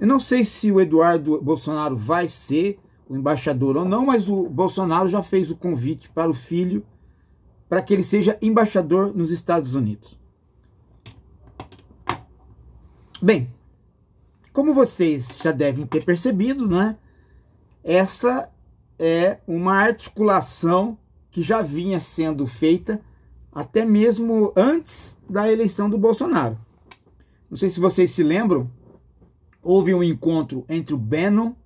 Eu não sei se o Eduardo Bolsonaro vai ser o embaixador ou não, mas o Bolsonaro já fez o convite para o filho para que ele seja embaixador nos Estados Unidos. Bem, como vocês já devem ter percebido, né? Essa é uma articulação que já vinha sendo feita até mesmo antes da eleição do Bolsonaro. Não sei se vocês se lembram, houve um encontro entre o Beno,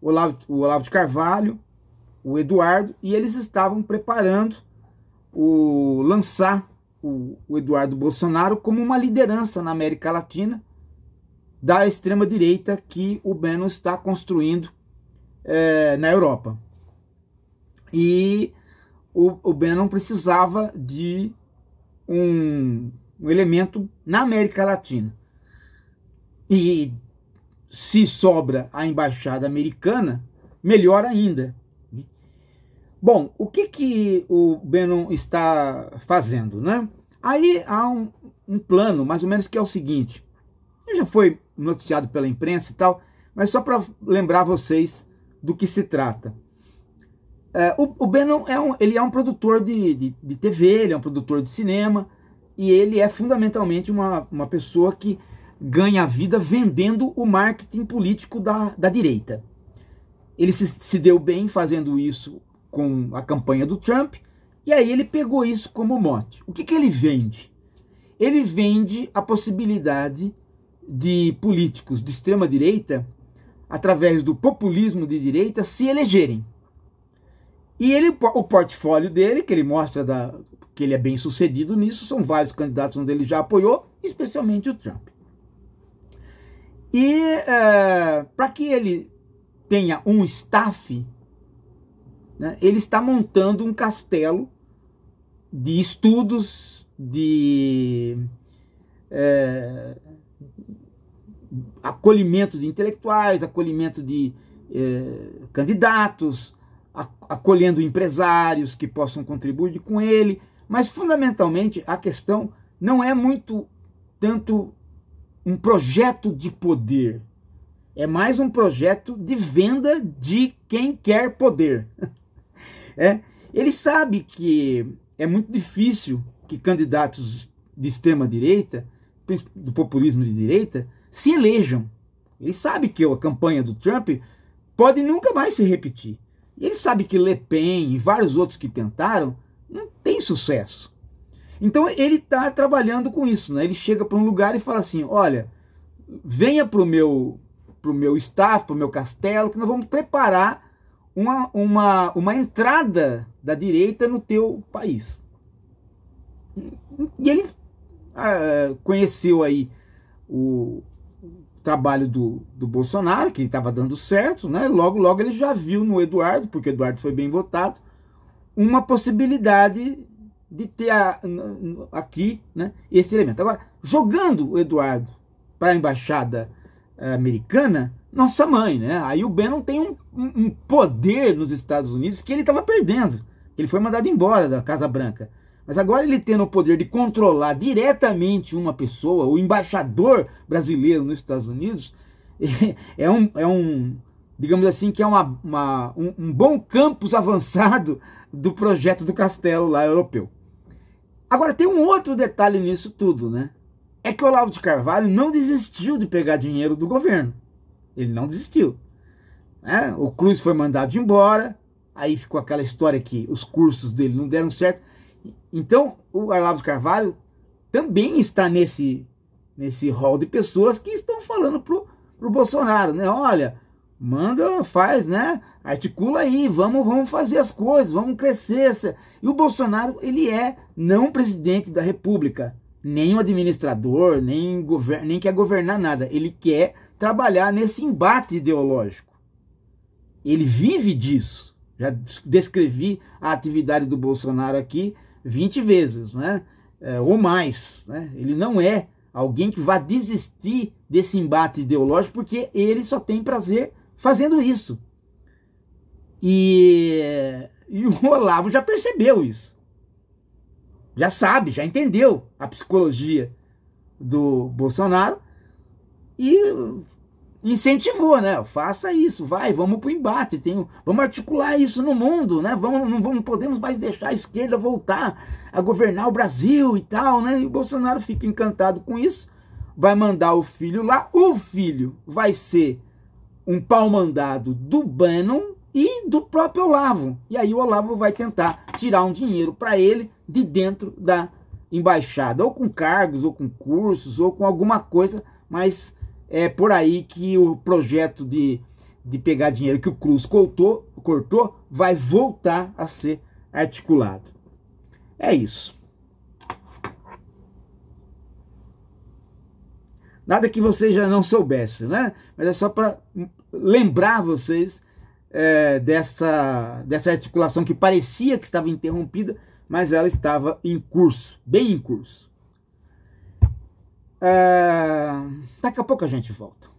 o Olavo, o Olavo de Carvalho, o Eduardo, e eles estavam preparando o lançar o, o Eduardo Bolsonaro como uma liderança na América Latina da extrema-direita que o Beno está construindo é, na Europa. E o, o precisava de um, um, elemento na América Latina. E se sobra a embaixada americana, melhor ainda. Bom, o que, que o Bannon está fazendo? Né? Aí há um, um plano, mais ou menos, que é o seguinte. Já foi noticiado pela imprensa e tal, mas só para lembrar vocês do que se trata. É, o, o Bannon é um, ele é um produtor de, de, de TV, ele é um produtor de cinema, e ele é fundamentalmente uma, uma pessoa que ganha vida vendendo o marketing político da, da direita. Ele se, se deu bem fazendo isso com a campanha do Trump, e aí ele pegou isso como mote. O que, que ele vende? Ele vende a possibilidade de políticos de extrema direita, através do populismo de direita, se elegerem. E ele, o portfólio dele, que ele mostra da, que ele é bem sucedido nisso, são vários candidatos onde ele já apoiou, especialmente o Trump. E é, para que ele tenha um staff, né, ele está montando um castelo de estudos, de é, acolhimento de intelectuais, acolhimento de é, candidatos, acolhendo empresários que possam contribuir com ele. Mas, fundamentalmente, a questão não é muito tanto um projeto de poder. É mais um projeto de venda de quem quer poder. é, ele sabe que é muito difícil que candidatos de extrema direita, do populismo de direita, se elejam. Ele sabe que a campanha do Trump pode nunca mais se repetir. Ele sabe que Le Pen e vários outros que tentaram não têm sucesso. Então ele está trabalhando com isso, né? Ele chega para um lugar e fala assim: olha, venha para o meu, pro meu staff, para o meu castelo, que nós vamos preparar uma, uma, uma entrada da direita no teu país. E ele ah, conheceu aí o trabalho do, do Bolsonaro, que estava dando certo, né? Logo, logo ele já viu no Eduardo, porque o Eduardo foi bem votado, uma possibilidade de ter a, aqui né, esse elemento. Agora, jogando o Eduardo para a embaixada eh, americana, nossa mãe, né? Aí o Ben não tem um, um poder nos Estados Unidos que ele estava perdendo. Ele foi mandado embora da Casa Branca. Mas agora ele tendo o poder de controlar diretamente uma pessoa, o embaixador brasileiro nos Estados Unidos, é, é um, é um digamos assim, que é uma, uma um, um bom campus avançado do projeto do castelo lá europeu. Agora, tem um outro detalhe nisso tudo, né? É que o Olavo de Carvalho não desistiu de pegar dinheiro do governo. Ele não desistiu. Né? O Cruz foi mandado embora, aí ficou aquela história que os cursos dele não deram certo. Então, o Olavo de Carvalho também está nesse nesse rol de pessoas que estão falando pro, pro Bolsonaro, né? Olha, manda, faz, né? Articula aí, vamos, vamos fazer as coisas, vamos crescer. E o Bolsonaro, ele é não presidente da República, nem um administrador, nem, nem quer governar nada. Ele quer trabalhar nesse embate ideológico. Ele vive disso. Já descrevi a atividade do Bolsonaro aqui 20 vezes, né? É, ou mais. Né? Ele não é alguém que vá desistir desse embate ideológico porque ele só tem prazer fazendo isso. E, e o Olavo já percebeu isso. Já sabe, já entendeu a psicologia do Bolsonaro e incentivou, né? Faça isso, vai, vamos para o embate, tem, vamos articular isso no mundo, né? Vamos, não, não podemos mais deixar a esquerda voltar a governar o Brasil e tal, né? E o Bolsonaro fica encantado com isso, vai mandar o filho lá, o filho vai ser um pau mandado do Bannon e do próprio Olavo. E aí o Olavo vai tentar tirar um dinheiro para ele de dentro da embaixada, ou com cargos, ou com cursos, ou com alguma coisa, mas é por aí que o projeto de, de pegar dinheiro que o Cruz cortou, cortou vai voltar a ser articulado. É isso. Nada que você já não soubesse, né? Mas é só para lembrar vocês é, dessa, dessa articulação que parecia que estava interrompida, mas ela estava em curso, bem em curso. É, daqui a pouco a gente volta.